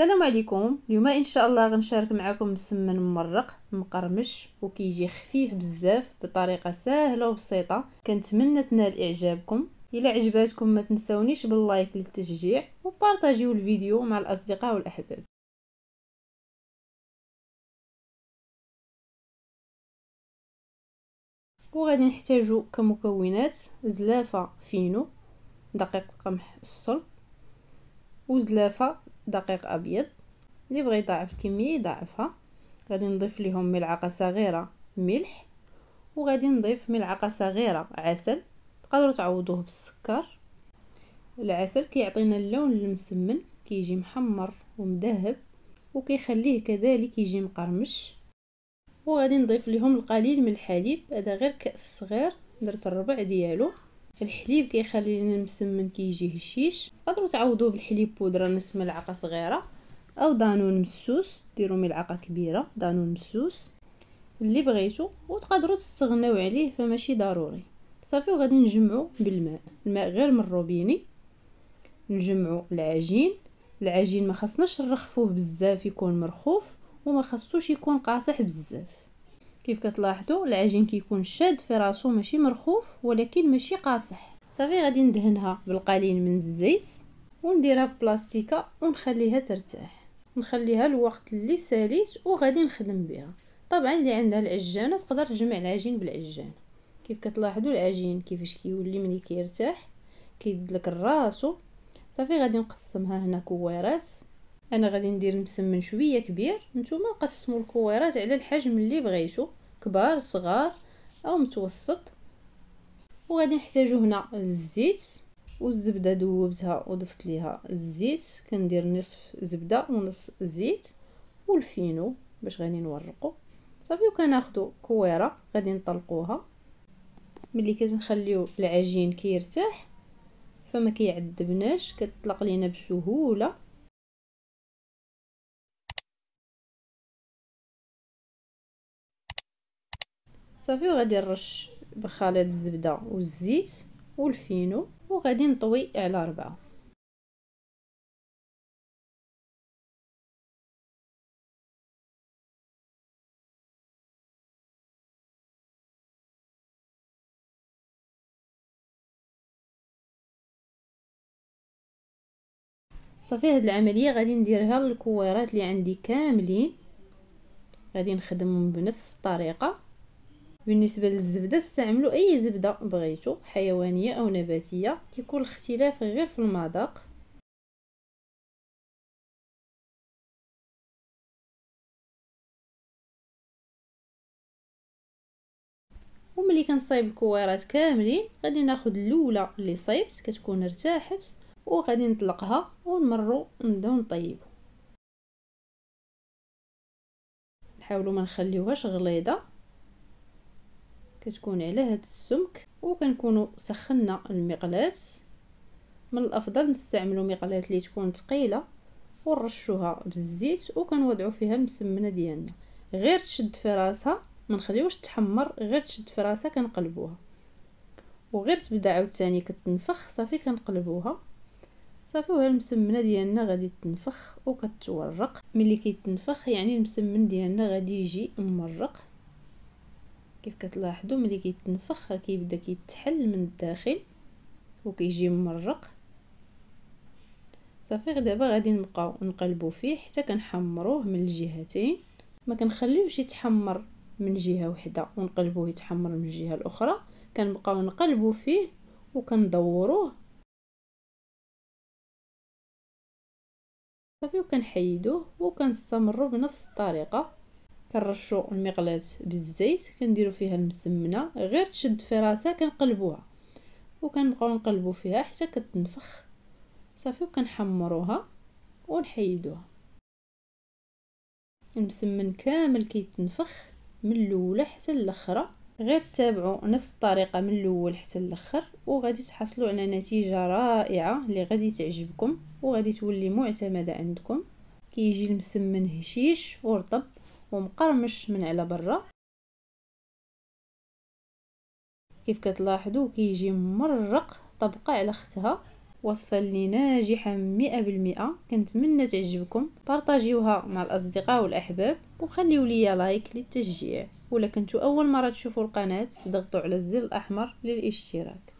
السلام عليكم اليوم ان شاء الله غنشارك معكم مسمن ممرق مقرمش وكيجي خفيف بزاف بطريقه سهله وبسيطه كنتمنى تنال اعجابكم الى عجباتكم ما تنساونيش باللايك للتشجيع وبارطاجيو الفيديو مع الاصدقاء والاحباب وغادي نحتاجو كمكونات زلافه فينو دقيق قمح الصلب وزلافه دقيق أبيض اللي بغى يضاعف الكمية يضاعفها غادي نضيف ليهم ملعقة صغيرة ملح وغادي نضيف ملعقة صغيرة عسل تقدروا تعوضوه بالسكر العسل كيعطينا اللون المسمن كيجي محمر ومذهب وكيخليه كذلك يجي مقرمش وغادي نضيف لهم القليل من الحليب هذا غير كأس صغير درت الربع ديالو الحليب كيخلي لنا المسمن كيجي هشيش تقدروا تعوضوه بالحليب بودره نص ملعقه صغيره او دانون مسوس ديروا ملعقه كبيره دانون مسوس اللي بغيتو وتقدروا تستغناو عليه فماشي ضروري صافي وغادي نجمعو بالماء الماء غير من الروبيني نجمعو العجين العجين ما خصناش نرخفوه بزاف يكون مرخوف وما خصوش يكون قاصح بزاف كيف كتلاحظوا العجين كيكون شاد في راسو ماشي مرخوف ولكن ماشي قاصح صافي غادي ندهنها بالقليل من الزيت ونديرها في بلاستيكه ونخليها ترتاح نخليها الوقت اللي ساليت وغادي نخدم بها طبعا اللي عندها العجانه تقدر تجمع العجين بالعجان كيف كتلاحظوا العجين كيفاش كيولي ملي كيرتاح كيدلك راسو صافي غادي نقسمها هنا كويرات انا غادي ندير مسمن شويه كبير نتوما قسموا الكويرات على الحجم اللي بغيتو كبار صغار او متوسط وغادي نحتاجو هنا الزيت والزبده دوبتها وضفت ليها الزيت كندير نصف زبده ونص زيت والفينو باش غادي نورقو صافي وكناخدو كويره غادي نطلقوها ملي كنخليو العجين كيرتاح فما كيعذبناش كتطلق لينا بسهوله صافي وغادي نرش بخليط الزبده والزيت والفينو وغادي نطوي على ربعه صافي هاد العمليه غادي نديرها للكويرات اللي عندي كاملين غادي نخدمهم بنفس الطريقه بالنسبه للزبده استعملوا اي زبده بغيتو حيوانيه او نباتيه كيكون الاختلاف غير في المذاق وملي كنصايب الكويرات كاملين غادي ناخد الاولى اللي صايبت كتكون ارتاحت وغادي نطلقها ونمرو نبداو نطيبو نحاولوا ما نخليوهاش غليظه كتكون على هاد السمك وكنكونوا سخنا المقلاس من الافضل نستعملوا مقلات اللي تكون ثقيله ونرشوها بالزيت وكنوضعوا فيها المسمنه ديالنا غير تشد في راسها ما نخليوش تحمر غير تشد في راسها كنقلبوها وغير تبدا عاوتاني كتنفخ صافي كنقلبوها صافي وها المسمنه ديالنا غادي تنفخ وكتورق ملي كيتنفخ يعني المسمن ديالنا غادي يجي مورق كيف كتلاحظوا ملي كيتنفخ راه كيبدا كيتحل من الداخل وكيجي ممرق صافي دابا غادي نبقاو نقلبو فيه حتى كنحمروه من الجهتين ما كنخليوش يتحمر من جهه وحده ونقلبوه يتحمر من الجهه الاخرى كنبقاو نقلبو فيه وكندوروه صافي وكنحيدوه وكنستمروا بنفس الطريقه كنرشو المقلاة بالزيت كنديرو فيها المسمنة غير تشد في راسها كنقلبوها وكنبقاو نقلبو فيها حتى كتنفخ صافي وكنحمروها ونحيدوها المسمن كامل كيتنفخ من الاولى حتى الاخره غير تابعوا نفس الطريقه من الاول حتى الاخر وغادي تحصلوا على نتيجه رائعه اللي غادي تعجبكم وغادي تولي معتمده عندكم كيجي كي المسمن هشيش ورطب ومقرمش من على برا كيف كتلاحظوا كيجي مرق طبقه على اختها وصفه اللي ناجحه 100% كنتمنى تعجبكم بارطاجيوها مع الاصدقاء والاحباب وخليو لي لايك للتشجيع ولا كنتو اول مره تشوفوا القناه ضغطوا على الزر الاحمر للاشتراك